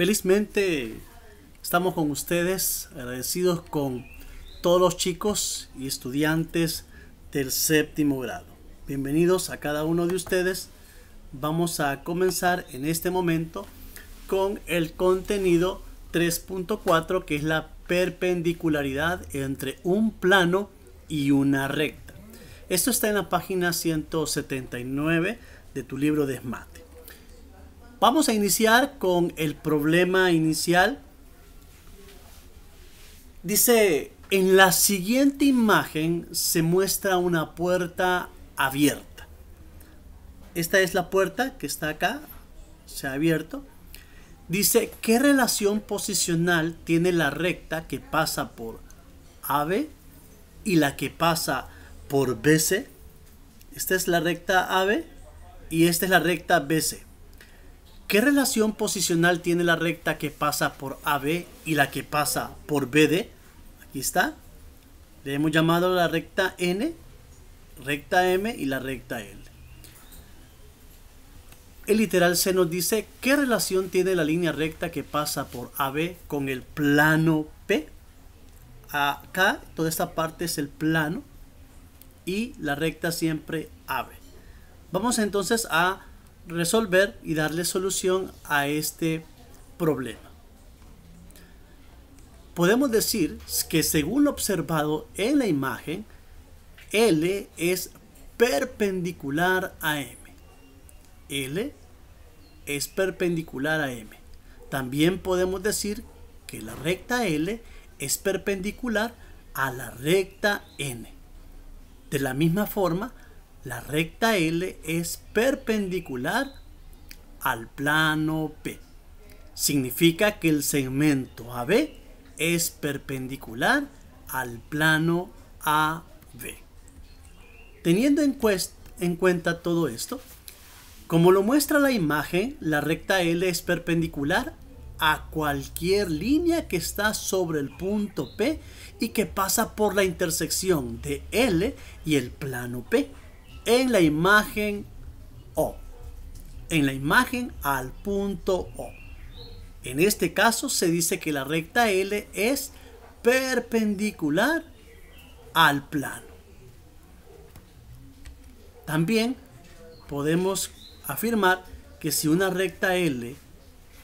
Felizmente estamos con ustedes, agradecidos con todos los chicos y estudiantes del séptimo grado. Bienvenidos a cada uno de ustedes. Vamos a comenzar en este momento con el contenido 3.4 que es la perpendicularidad entre un plano y una recta. Esto está en la página 179 de tu libro de esmate. Vamos a iniciar con el problema inicial. Dice, en la siguiente imagen se muestra una puerta abierta. Esta es la puerta que está acá, se ha abierto. Dice, ¿qué relación posicional tiene la recta que pasa por AB y la que pasa por BC? Esta es la recta AB y esta es la recta BC. ¿Qué relación posicional tiene la recta que pasa por AB y la que pasa por BD? Aquí está. Le hemos llamado la recta N, recta M y la recta L. El literal C nos dice qué relación tiene la línea recta que pasa por AB con el plano P. Acá, toda esta parte es el plano y la recta siempre AB. Vamos entonces a resolver y darle solución a este problema. Podemos decir que según lo observado en la imagen, L es perpendicular a M. L es perpendicular a M. También podemos decir que la recta L es perpendicular a la recta N. De la misma forma, la recta L es perpendicular al plano P. Significa que el segmento AB es perpendicular al plano AB. Teniendo en, cuenta todo esto, como lo muestra la imagen, la recta L es perpendicular a cualquier línea que está sobre el punto P y que pasa por la intersección de L y el plano P en la imagen O. En la imagen al punto O. En este caso se dice que la recta L es perpendicular al plano. También podemos afirmar que si una recta L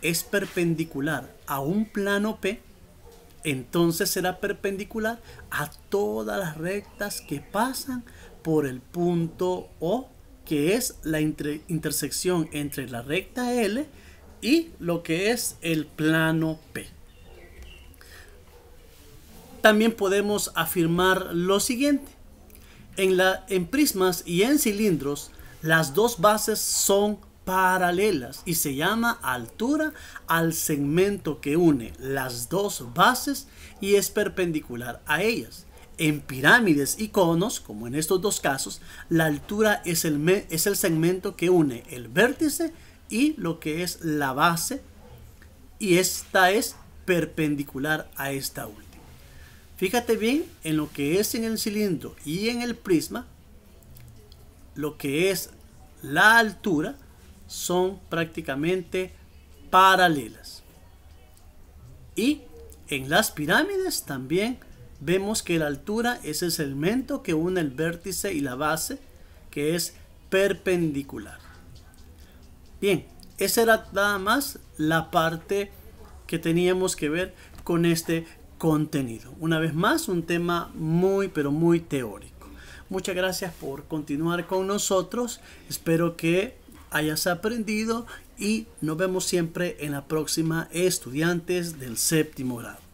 es perpendicular a un plano P, entonces será perpendicular a todas las rectas que pasan por el punto O, que es la intersección entre la recta L y lo que es el plano P. También podemos afirmar lo siguiente. en prismas y en cilindros, las dos bases son paralelas y se llama altura al segmento que une las dos bases y es perpendicular a ellas. En pirámides y conos, como en estos dos casos, la altura es el, es el segmento que une el vértice y lo que es la base, y esta es perpendicular a esta última. Fíjate bien en lo que es en el cilindro y en el prisma, lo que es la altura son prácticamente paralelas. Y en las pirámides también vemos que la altura es el segmento que une el vértice y la base, que es perpendicular. Bien, esa era nada más la parte que teníamos que ver con este contenido. Una vez más, un tema muy, pero muy teórico. Muchas gracias por continuar con nosotros. Espero que hayas aprendido y nos vemos siempre en la próxima estudiantes del séptimo grado.